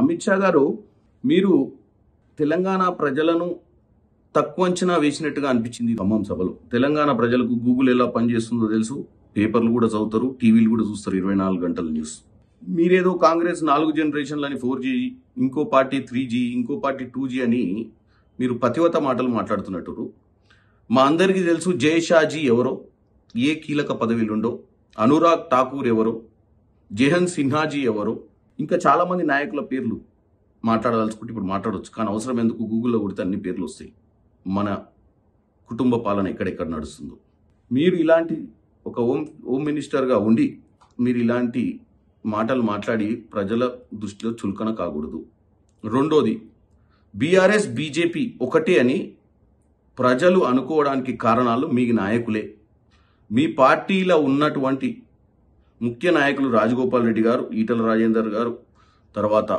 అమిత్ షా గారు మీరు తెలంగాణ ప్రజలను తక్కువ అంచనా వేసినట్టుగా అనిపించింది ఖమ్మం సభలో తెలంగాణ ప్రజలకు గూగుల్ ఎలా పనిచేస్తుందో తెలుసు పేపర్లు కూడా చదువుతారు టీవీలు కూడా చూస్తారు ఇరవై నాలుగు గంటల న్యూస్ మీరేదో కాంగ్రెస్ నాలుగు జనరేషన్లని ఫోర్ జీ ఇంకో పార్టీ త్రీ జీ ఇంకో పార్టీ టూ జీ అని మీరు పతివత మాటలు మాట్లాడుతున్నట్టు మా అందరికీ తెలుసు షాజీ ఎవరో ఏ కీలక పదవిలుండో అనురాగ్ ఠాకూర్ ఎవరో జెహన్ సిన్హాజీ ఎవరో ఇంకా చాలామంది నాయకుల పేర్లు మాట్లాడదలుచుకుంటే ఇప్పుడు మాట్లాడవచ్చు కానీ అవసరం ఎందుకు గూగుల్లో కొడితే అన్ని పేర్లు వస్తాయి మన కుటుంబ పాలన ఎక్కడెక్కడ నడుస్తుందో మీరు ఇలాంటి ఒక హోమ్ హోమ్ మినిస్టర్గా ఉండి మీరు ఇలాంటి మాటలు మాట్లాడి ప్రజల దృష్టిలో చులకన కాకూడదు రెండోది బీఆర్ఎస్ బీజేపీ ఒకటే అని ప్రజలు అనుకోవడానికి కారణాలు మీ నాయకులే మీ పార్టీలో ఉన్నటువంటి ముఖ్య నాయకులు రాజగోపాల్ రెడ్డి గారు ఈటల రాజేందర్ గారు తర్వాత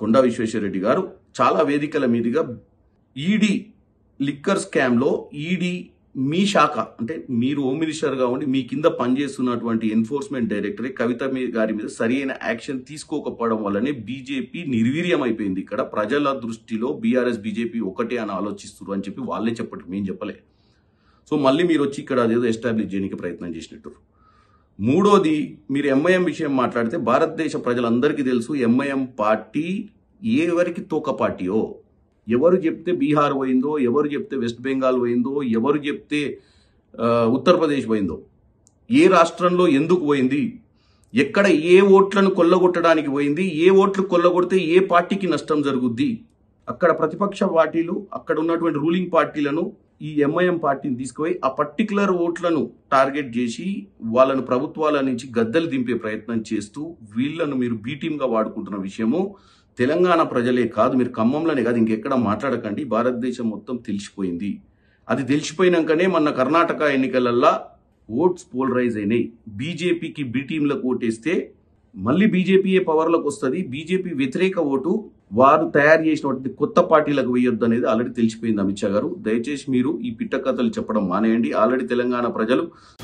కొండా విశ్వేశ్వరరెడ్డి గారు చాలా వేదికల మీదుగా ఈడీ లిక్కర్ స్కామ్లో ఈడీ మీ శాఖ అంటే మీరు హోమ్ మినిస్టర్గా ఉండి మీ కింద పనిచేస్తున్నటువంటి ఎన్ఫోర్స్మెంట్ డైరెక్టరే కవిత గారి మీద సరైన యాక్షన్ తీసుకోకపోవడం వల్లనే బీజేపీ అయిపోయింది ఇక్కడ ప్రజల దృష్టిలో బీఆర్ఎస్ బీజేపీ ఒకటే అని ఆలోచిస్తున్నారు అని చెప్పి వాళ్ళే చెప్పటం మేము చెప్పలే సో మళ్ళీ మీరు వచ్చి ఇక్కడ అదేదో ఎస్టాబ్లిష్ చేయడానికి ప్రయత్నం చేసినట్టు మూడోది మీరు ఎంఐఎం విషయం మాట్లాడితే భారతదేశ ప్రజలందరికీ తెలుసు ఎంఐఎం పార్టీ ఎవరికి తోక పార్టీయో ఎవరు చెప్తే బీహార్ పోయిందో ఎవరు చెప్తే వెస్ట్ బెంగాల్ పోయిందో ఎవరు చెప్తే ఉత్తరప్రదేశ్ పోయిందో ఏ రాష్ట్రంలో ఎందుకు పోయింది ఎక్కడ ఏ ఓట్లను కొల్లగొట్టడానికి పోయింది ఏ ఓట్లు కొల్లగొడితే ఏ పార్టీకి నష్టం జరుగుద్ది అక్కడ ప్రతిపక్ష పార్టీలు అక్కడ ఉన్నటువంటి రూలింగ్ పార్టీలను ఈ ఎంఐఎం పార్టీని తీసుకుపోయి ఆ పర్టికులర్ ఓట్లను టార్గెట్ చేసి వాళ్ళను ప్రభుత్వాల నుంచి గద్దలు దింపే ప్రయత్నం చేస్తూ వీళ్ళను మీరు బీటీంగా వాడుకుంటున్న విషయము తెలంగాణ ప్రజలే కాదు మీరు ఖమ్మంలోనే కాదు ఇంకెక్కడ మాట్లాడకండి భారతదేశం మొత్తం తెలిసిపోయింది అది తెలిసిపోయినాకనే మొన్న కర్ణాటక ఎన్నికలల్లో ఓట్స్ పోలరైజ్ అయినాయి బీజేపీకి బీటీంలకు ఓటేస్తే మళ్ళీ బీజేపీయే పవర్లోకి వస్తుంది బీజేపీ వ్యతిరేక ఓటు వారు తయారు చేసినటువంటి కొత్త పార్టీలకు వేయొద్దు అనేది ఆల్రెడీ తెలిసిపోయింది అమిత్ షా గారు దయచేసి మీరు ఈ పిట్ట కథలు చెప్పడం మానేయండి ఆల్రెడీ తెలంగాణ ప్రజలు